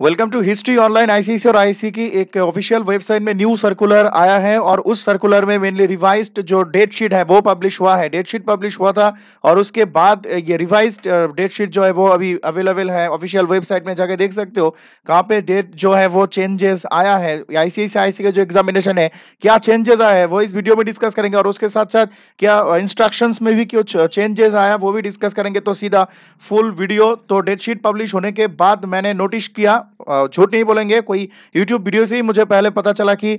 welcome to history online ICC और IC की एक ऑफिशियल वेबसाइट में न्यू सर्कुलर आया है और उस सर्कुलर में मेनली रिवाइज्ड जो डेट शीट है वो पब्लिश हुआ है डेट शीट पब्लिश हुआ था और उसके बाद ये रिवाइज्ड डेट शीट जो है वो अभी अवेलेबल है ऑफिशियल वेबसाइट में जाके देख सकते हो कहाँ पे डेट जो है वो चेंजेस आया है आईसीसी आईसी का जो एग्जामिनेशन है क्या चेंजेस आया है वो इस वीडियो में डिस्कस करेंगे और उसके साथ साथ क्या इंस्ट्रक्शन uh, में भी कुछ चेंजेस uh, आया वो भी डिस्कस करेंगे तो सीधा फुल वीडियो तो डेट शीट पब्लिश होने के बाद मैंने नोटिस किया झूठ नहीं बोलेंगे कोई यूट्यूब वीडियो से ही मुझे पहले पता चला कि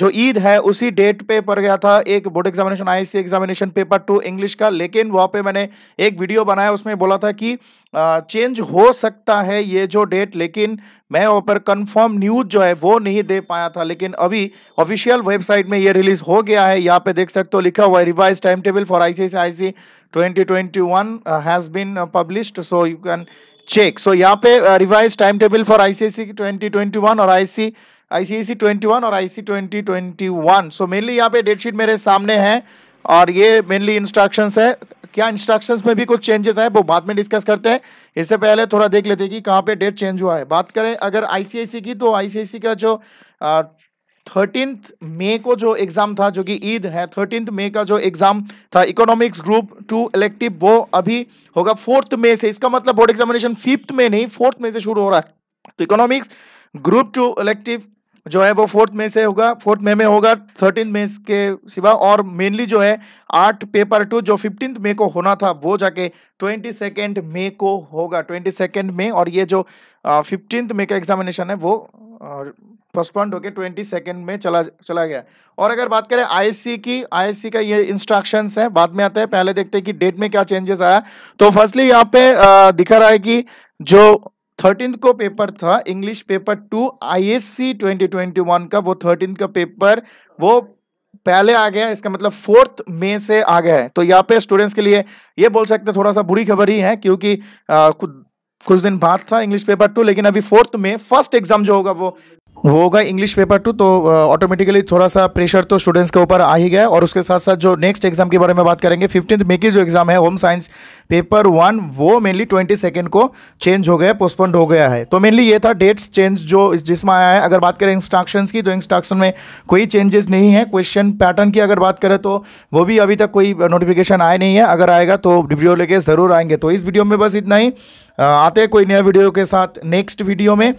जो ईद है उसी डेट पे पड़ गया था एक board examination I examination paper two English का लेकिन वहाँ पे मैंने एक वीडियो बनाया उसमें बोला था कि चेंज हो सकता है ये जो डेट लेकिन मैं वहाँ पर कंफर्म न्यूज़ जो है वो नहीं दे पाया था लेकिन अभी ऑफिशियल वेबसाइट में ये रिलीज हो गया है यहाँ पे देख सकते हो लिखा हुआ है revise time table for I C I C twenty twenty one has been published so you can check so यहाँ पे revise time table for ICIC twenty twenty one और आईसी आईसीआईसी ट्वेंटी वन और IC twenty twenty one so mainly यहाँ पे date sheet मेरे सामने है और ये मेनली इंस्ट्रक्शंस है क्या इंस्ट्रक्शंस में भी कुछ चेंजेस है वो बाद में डिस्कस करते हैं इससे पहले थोड़ा देख लेते हैं कि कहाँ पे डेट चेंज हुआ है बात करें अगर आईसीआईसी की तो आईसीआईसी का जो थर्टीन मे को जो एग्जाम था जो कि ईद है थर्टीन मे का जो एग्जाम था इकोनॉमिक्स ग्रुप टू इलेक्टिव वो अभी होगा फोर्थ मे से इसका मतलब बोर्ड एग्जामिनेशन फिफ्थ में नहीं फोर्थ मे से शुरू हो रहा है तो इकोनॉमिक्स ग्रुप टू इलेक्टिव जो है वो फोर्थ मे से होगा फोर्थ मे में होगा थर्टीन मे के सिवा और मेनली जो है आठ पेपर टू जो फिफ्टीन मे को होना था वो जाके ट्वेंटी सेकेंड मे को होगा ट्वेंटी सेकेंड मे और ये जो फिफ्टींथ मे का एग्जामिनेशन है वो पोस्टपोन्ड होकर ट्वेंटी सेकेंड में चला चला गया और अगर बात करें आईएससी की आईएससी का ये इंस्ट्रक्शंस है बाद में आता है पहले देखते हैं कि डेट में क्या चेंजेस आया तो फर्स्टली यहाँ पे दिखा रहा है कि जो थर्टीन को पेपर था इंग्लिश पेपर टू आईएससी 2021 का वो थर्टीन का पेपर वो पहले आ गया इसका मतलब फोर्थ मे से आ गया है तो यहाँ पे स्टूडेंट्स के लिए ये बोल सकते थोड़ा सा बुरी खबर ही है क्योंकि आ, कुछ दिन बाद था इंग्लिश पेपर टू लेकिन अभी फोर्थ में फर्स्ट एग्जाम जो होगा वो वो होगा इंग्लिश पेपर टू तो ऑटोमेटिकली थोड़ा सा प्रेशर तो स्टूडेंट्स के ऊपर आ ही गया और उसके साथ साथ जो नेक्स्ट एग्जाम के बारे में बात करेंगे फिफ्टींथ मे की जो एग्जाम है होम साइंस पेपर वन वो मेनली ट्वेंटी सेकेंड को चेंज हो गया पोस्टपोन्ड हो गया है तो मेनली ये था डेट्स चेंज जो जिसमें आया है अगर बात करें इंस्ट्रक्शन की तो इंस्ट्रक्शन में कोई चेंजेस नहीं है क्वेश्चन पैटर्न की अगर बात करें तो वो भी अभी तक कोई नोटिफिकेशन आया नहीं है अगर आएगा तो वीडियो लेके ज़रूर आएंगे तो इस वीडियो में बस इतना ही आते हैं कोई नया वीडियो के साथ नेक्स्ट वीडियो में